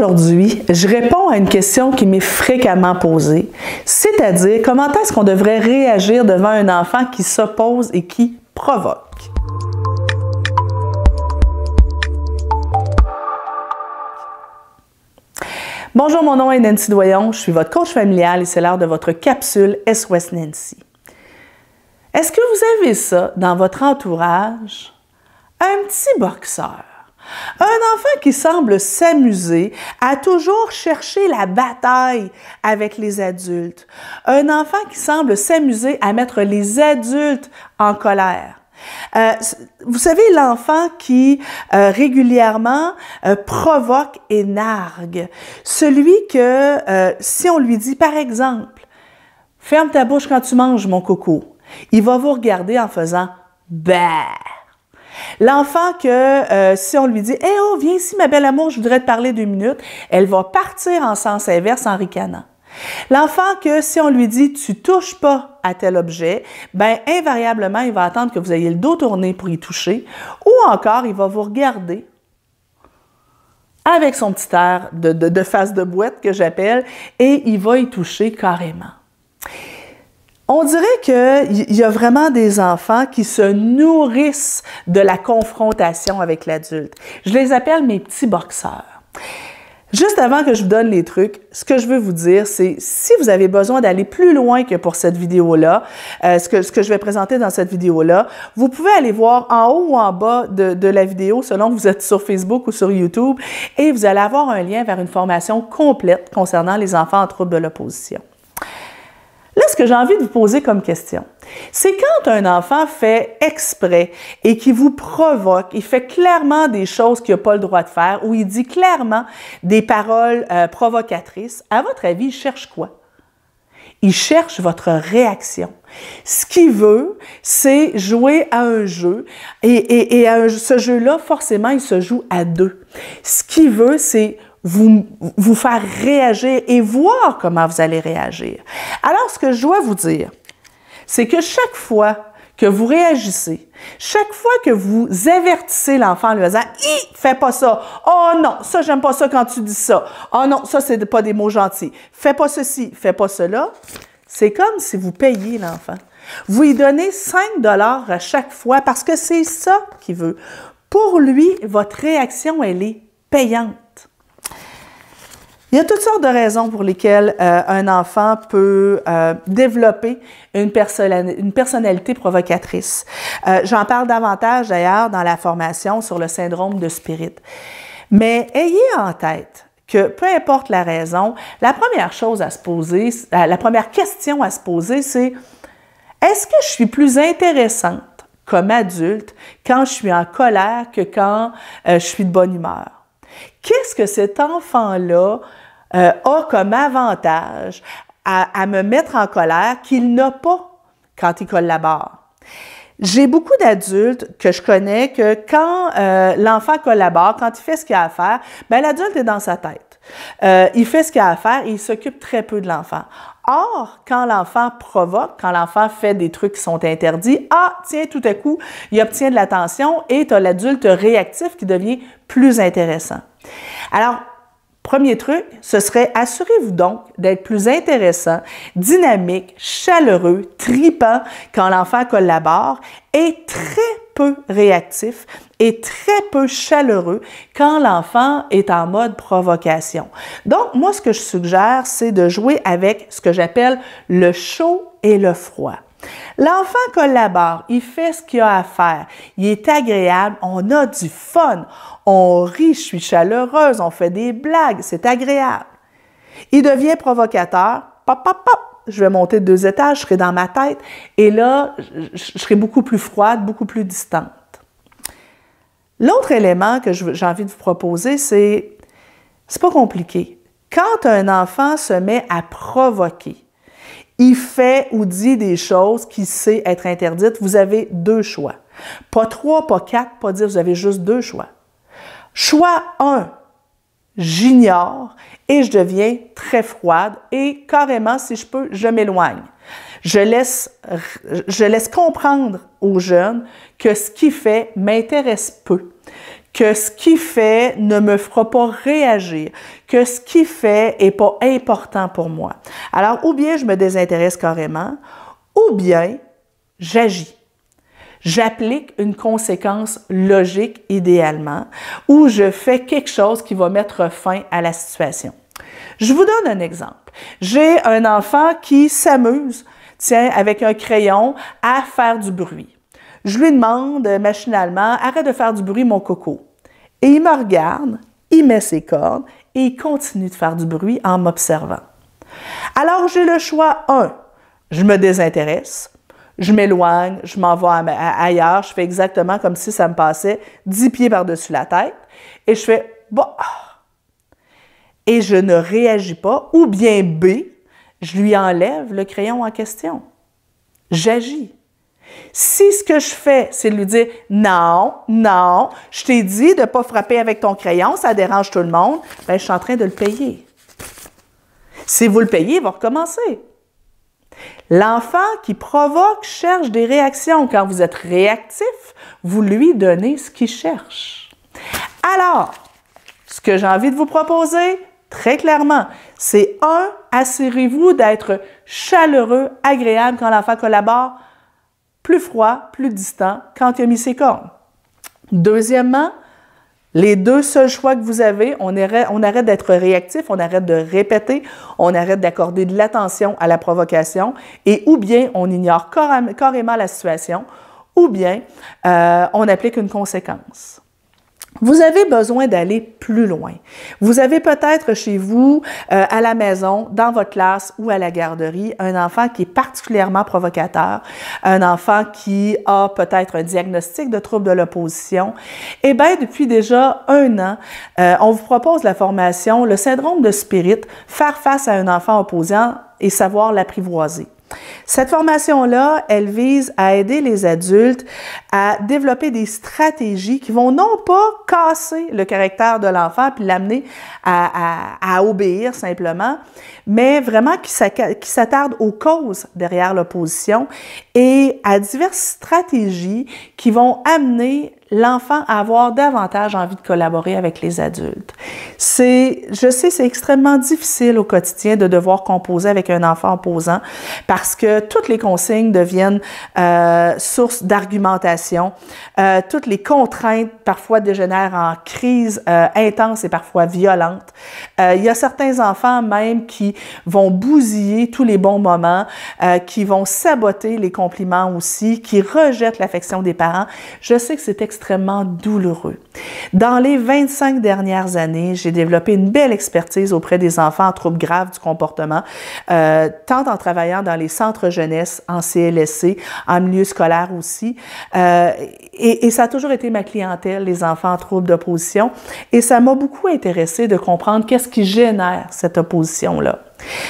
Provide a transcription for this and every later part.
Aujourd'hui, je réponds à une question qui m'est fréquemment posée, c'est-à-dire comment est-ce qu'on devrait réagir devant un enfant qui s'oppose et qui provoque. Bonjour, mon nom est Nancy Doyon, je suis votre coach familial et c'est l'heure de votre capsule SOS e Nancy. Est-ce que vous avez ça dans votre entourage? Un petit boxeur un enfant qui semble s'amuser à toujours chercher la bataille avec les adultes. Un enfant qui semble s'amuser à mettre les adultes en colère. Euh, vous savez, l'enfant qui euh, régulièrement euh, provoque et nargue. Celui que, si on lui dit, par exemple, Ferme ta bouche quand tu manges, mon coco, il va vous regarder en faisant Bah! L'enfant que euh, si on lui dit Eh oh, viens ici, ma belle amour, je voudrais te parler deux minutes, elle va partir en sens inverse en ricanant. L'enfant que si on lui dit tu touches pas à tel objet, ben invariablement il va attendre que vous ayez le dos tourné pour y toucher ou encore il va vous regarder avec son petit air de, de face de boîte que j'appelle et il va y toucher carrément. On dirait qu'il y a vraiment des enfants qui se nourrissent de la confrontation avec l'adulte. Je les appelle mes petits boxeurs. Juste avant que je vous donne les trucs, ce que je veux vous dire, c'est si vous avez besoin d'aller plus loin que pour cette vidéo-là, euh, ce, que, ce que je vais présenter dans cette vidéo-là, vous pouvez aller voir en haut ou en bas de, de, la vidéo, selon que vous êtes sur Facebook ou sur YouTube, et vous allez avoir un lien vers une formation complète concernant les enfants en trouble de l'opposition. Là, ce que j'ai envie de vous poser comme question, c'est quand un enfant fait exprès et qui vous provoque, il fait clairement des choses qu'il n'a pas le droit de faire ou il dit clairement des paroles euh, provocatrices, à votre avis, il cherche quoi? Il cherche votre réaction. Ce qu'il veut, c'est jouer à un jeu. Et, ce jeu-là, forcément, il se joue à deux. Ce qu'il veut, c'est vous, vous faire réagir et voir comment vous allez réagir. Alors, ce que je dois vous dire, c'est que chaque fois que vous réagissez, chaque fois que vous avertissez l'enfant en lui disant « fais pas ça »,« oh non, ça j'aime pas ça quand tu dis ça »,« oh non, ça c'est pas des mots gentils »,« fais pas ceci »,« fais pas cela », c'est comme si vous payiez l'enfant. Vous lui donnez 5 dollars à chaque fois parce que c'est ça qu'il veut. Pour lui, votre réaction, elle est payante. Il y a toutes sortes de raisons pour lesquelles euh, un enfant peut euh, développer une, personnalité provocatrice. Euh, j'en parle davantage d'ailleurs dans la formation sur le syndrome de Spirit. Mais ayez en tête que peu importe la raison, la première chose à se poser, la première question à se poser, c'est est-ce que je suis plus intéressante comme adulte quand je suis en colère que quand je suis de bonne humeur? Qu'est-ce que cet enfant-là euh, a comme avantage à, me mettre en colère qu'il n'a pas quand il collabore? J'ai beaucoup d'adultes que je connais que quand euh, l'enfant collabore, quand il fait ce qu'il a à faire, ben l'adulte est dans sa tête. Euh, il fait ce qu'il a à faire et il s'occupe très peu de l'enfant. Or, quand l'enfant provoque, quand l'enfant fait des trucs qui sont interdits, ah, tiens, tout à coup, il obtient de l'attention et tu as l'adulte réactif qui devient plus intéressant. Alors, premier truc, ce serait assurez-vous donc d'être plus intéressant, dynamique, chaleureux, tripant quand l'enfant collabore et très peu réactif est très peu chaleureux quand l'enfant est en mode provocation. Donc, moi, ce que je suggère, c'est de jouer avec ce que j'appelle le chaud et le froid. L'enfant collabore, il fait ce qu'il a à faire, il est agréable, on a du fun, on rit, je suis chaleureuse, on fait des blagues, c'est agréable. Il devient provocateur, pop, pop, pop, je vais monter deux étages, je serai dans ma tête, et là, je serai beaucoup plus froide, beaucoup plus distante. L'autre élément que j'ai envie de vous proposer, c'est c'est pas compliqué. Quand un enfant se met à provoquer, il fait ou dit des choses qui sait être interdites, vous avez deux choix. Pas trois, pas quatre, pas dire, vous avez juste deux choix. Choix un j'ignore et je deviens très froide et carrément, si je peux, je m'éloigne. Je laisse, je laisse comprendre aux jeunes que ce qui fait m'intéresse peu, que ce qui fait ne me fera pas réagir, que ce qui fait est pas important pour moi. Alors, ou bien je me désintéresse carrément, ou bien j'agis. J'applique une conséquence logique idéalement ou je fais quelque chose qui va mettre fin à la situation. Je vous donne un exemple. J'ai un enfant qui s'amuse, tiens, avec un crayon à faire du bruit. Je lui demande machinalement, arrête de faire du bruit, mon coco. Et il me regarde, il met ses cordes et il continue de faire du bruit en m'observant. Alors j'ai le choix 1. Je me désintéresse je m'éloigne, je m'en vais ailleurs, je fais exactement comme si ça me passait dix pieds par-dessus la tête, et je fais bah! » et je ne réagis pas, ou bien B, je lui enlève le crayon en question. J'agis. Si ce que je fais, c'est de lui dire non, non, je t'ai dit de ne pas frapper avec ton crayon, ça dérange tout le monde, ben, je suis en train de le payer. Si vous le payez, il va recommencer. L'enfant qui provoque cherche des réactions. Quand vous êtes réactif, vous lui donnez ce qu'il cherche. Alors, ce que j'ai envie de vous proposer, très clairement, c'est un, assurez-vous d'être chaleureux, agréable quand l'enfant collabore, plus froid, plus distant quand il a mis ses cornes. Deuxièmement, les deux seuls choix que vous avez, on arrête, d'être réactif, on arrête de répéter, on arrête d'accorder de l'attention à la provocation, et ou bien on ignore carrément la situation, ou bien euh, on applique une conséquence. Vous avez besoin d'aller plus loin. Vous avez peut-être chez vous, euh, à la maison, dans votre classe ou à la garderie, un enfant qui est particulièrement provocateur, un enfant qui a peut-être un diagnostic de trouble de l'opposition. Eh ben, depuis déjà un an, euh, on vous propose la formation Le syndrome de Spirit, faire face à un enfant opposant et savoir l'apprivoiser. Cette formation-là, elle vise à aider les adultes à développer des stratégies qui vont non pas casser le caractère de l'enfant puis l'amener à, à, obéir simplement, mais vraiment qui s'attardent aux causes derrière l'opposition et à diverses stratégies qui vont amener l'enfant avoir davantage envie de collaborer avec les adultes. C'est, je sais, c'est extrêmement difficile au quotidien de devoir composer avec un enfant opposant parce que toutes les consignes deviennent euh, source d'argumentation, euh, toutes les contraintes parfois dégénèrent en crise euh, intenses intense et parfois violente. il y a certains enfants même qui vont bousiller tous les bons moments, qui vont saboter les compliments aussi, qui rejettent l'affection des parents. Je sais que c'est extrêmement douloureux. Dans les 25 dernières années, j'ai développé une belle expertise auprès des enfants en troubles graves du comportement, euh, tant en travaillant dans les centres jeunesse, en CLSC, en milieu scolaire aussi. Euh, et, et, ça a toujours été ma clientèle, les enfants en trouble d'opposition. Et ça m'a beaucoup intéressé de comprendre qu'est-ce qui génère cette opposition-là.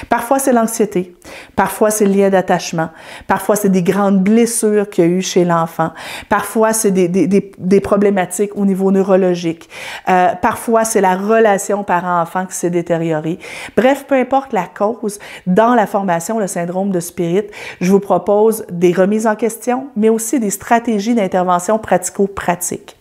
Parfois, c'est l'anxiété. Parfois, c'est le lien d'attachement. Parfois, c'est des grandes blessures qu'il y a eu chez l'enfant. Parfois, c'est des, des, des, problématiques au niveau neurologique. Euh, parfois, c'est la relation parent-enfant qui s'est détériorée. Bref, peu importe la cause, dans la formation, le syndrome de spirit, je vous propose des remises en question, mais aussi des stratégies d'intervention pratico-pratique.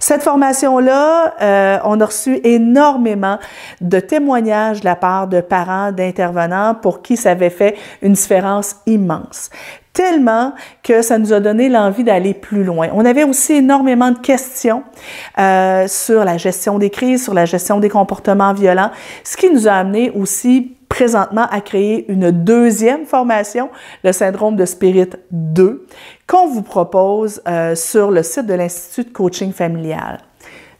Cette formation-là, euh, on a reçu énormément de témoignages de la part de parents, d'intervenants pour qui ça avait fait une différence immense tellement que ça nous a donné l'envie d'aller plus loin. On avait aussi énormément de questions euh, sur la gestion des crises, sur la gestion des comportements violents, ce qui nous a amené aussi présentement à créer une deuxième formation, le syndrome de Spirit 2, qu'on vous propose euh, sur le site de l'Institut de coaching familial.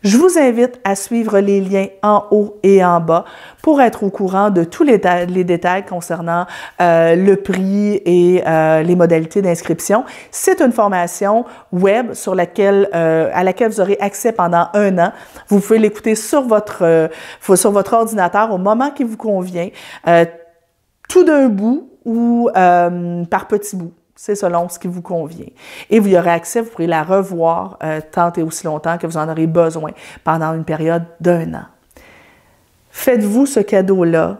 Je vous invite à suivre les liens en haut et en bas pour être au courant de tous les, détails concernant euh, le prix et euh, les modalités d'inscription. C'est une formation web sur laquelle, euh, à laquelle vous aurez accès pendant un an. Vous pouvez l'écouter sur votre, sur votre ordinateur au moment qui vous convient, tout d'un bout ou par petits bouts c'est selon ce qui vous convient. Et vous y aurez accès, vous pourrez la revoir euh, tant et aussi longtemps que vous en aurez besoin pendant une période d'un an. Faites-vous ce cadeau-là.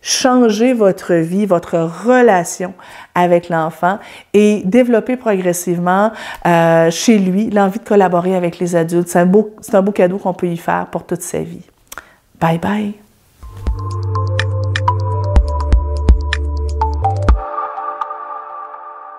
Changez votre vie, votre relation avec l'enfant et développez progressivement euh, chez lui l'envie de collaborer avec les adultes. C'est un, beau, un beau cadeau qu'on peut y faire pour toute sa vie. Bye bye.